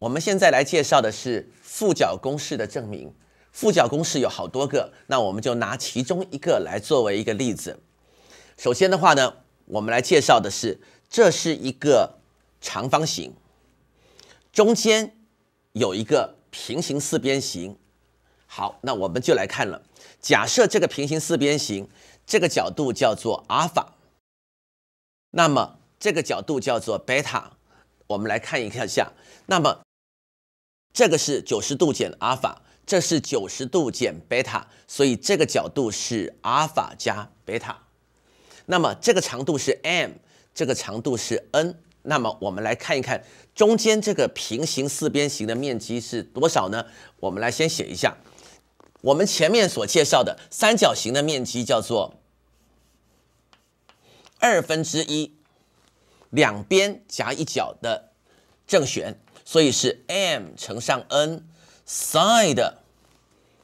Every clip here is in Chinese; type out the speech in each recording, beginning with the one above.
我们现在来介绍的是负角公式的证明。负角公式有好多个，那我们就拿其中一个来作为一个例子。首先的话呢，我们来介绍的是这是一个长方形，中间有一个平行四边形。好，那我们就来看了。假设这个平行四边形这个角度叫做阿尔法，那么这个角度叫做贝塔。我们来看一下下，那么。这个是九十度减阿尔法，这是九十度减贝塔，所以这个角度是阿尔法加贝塔。那么这个长度是 m，这个长度是 n。那么我们来看一看，中间这个平行四边形的面积是多少呢？我们来先写一下，我们前面所介绍的三角形的面积叫做二分之一两边夹一角的。正弦，所以是 m 乘上 n sine a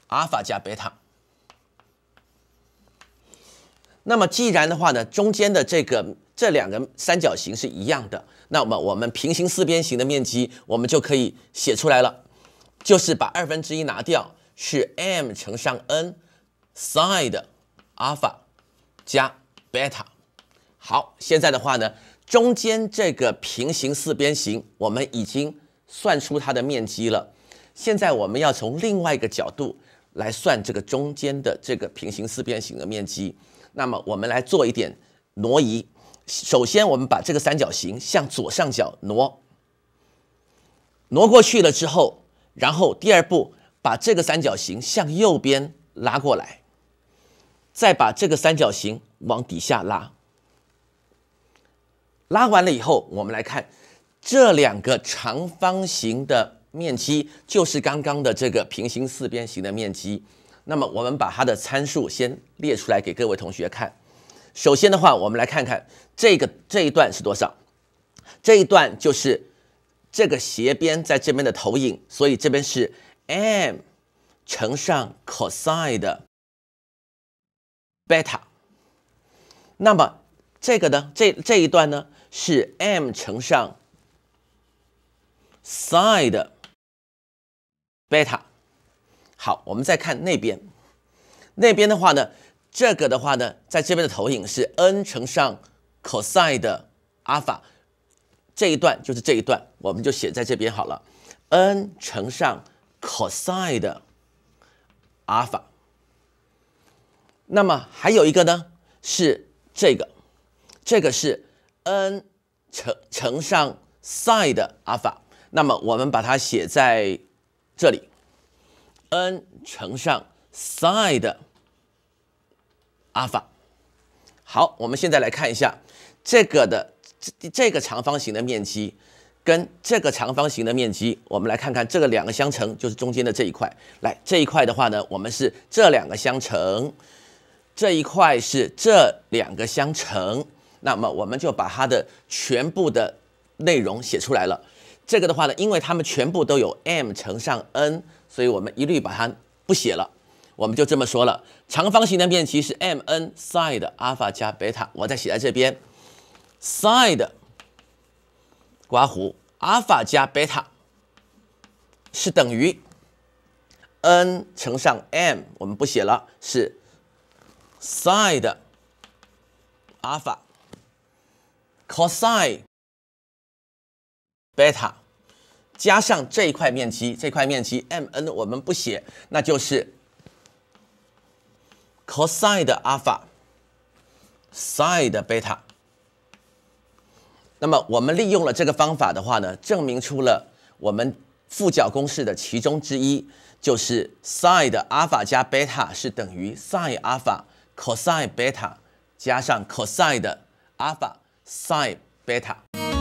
尔法加贝塔。那么既然的话呢，中间的这个这两个三角形是一样的，那么我们平行四边形的面积我们就可以写出来了，就是把二分之一拿掉，是 m 乘上 n sine a l p 加贝塔。好，现在的话呢。中间这个平行四边形，我们已经算出它的面积了。现在我们要从另外一个角度来算这个中间的这个平行四边形的面积。那么我们来做一点挪移。首先，我们把这个三角形向左上角挪，挪过去了之后，然后第二步把这个三角形向右边拉过来，再把这个三角形往底下拉。拉完了以后，我们来看这两个长方形的面积，就是刚刚的这个平行四边形的面积。那么我们把它的参数先列出来给各位同学看。首先的话，我们来看看这个这一段是多少，这一段就是这个斜边在这边的投影，所以这边是 m 乘上 cosine beta。那么这个呢，这这一段呢？是 m 乘上 sin beta。好，我们再看那边，那边的话呢，这个的话呢，在这边的投影是 n 乘上 cosine 法，这一段就是这一段，我们就写在这边好了。n 乘上 cosine 法。那么还有一个呢，是这个，这个是。n 乘乘上 sin 的阿尔法，那么我们把它写在这里，n 乘上 sin 的 l p h 好，我们现在来看一下这个的这这个长方形的面积跟这个长方形的面积，我们来看看这个两个相乘就是中间的这一块。来这一块的话呢，我们是这两个相乘，这一块是这两个相乘。那么我们就把它的全部的内容写出来了。这个的话呢，因为它们全部都有 m 乘上 n，所以我们一律把它不写了。我们就这么说了，长方形的面积是 m n sine 阿尔法加贝塔。我再写在这边，sine，刮弧阿尔法加贝塔是等于 n 乘上 m，我们不写了，是 sine 阿尔法 cosine beta 加上这一块面积，这块面积 m n 我们不写，那就是 cosine 的 alpha sine 的 beta。那么我们利用了这个方法的话呢，证明出了我们复角公式的其中之一，就是 sine alpha 加 beta 是等于 sine alpha cosine beta 加上 cosine 的 alpha。Sign beta.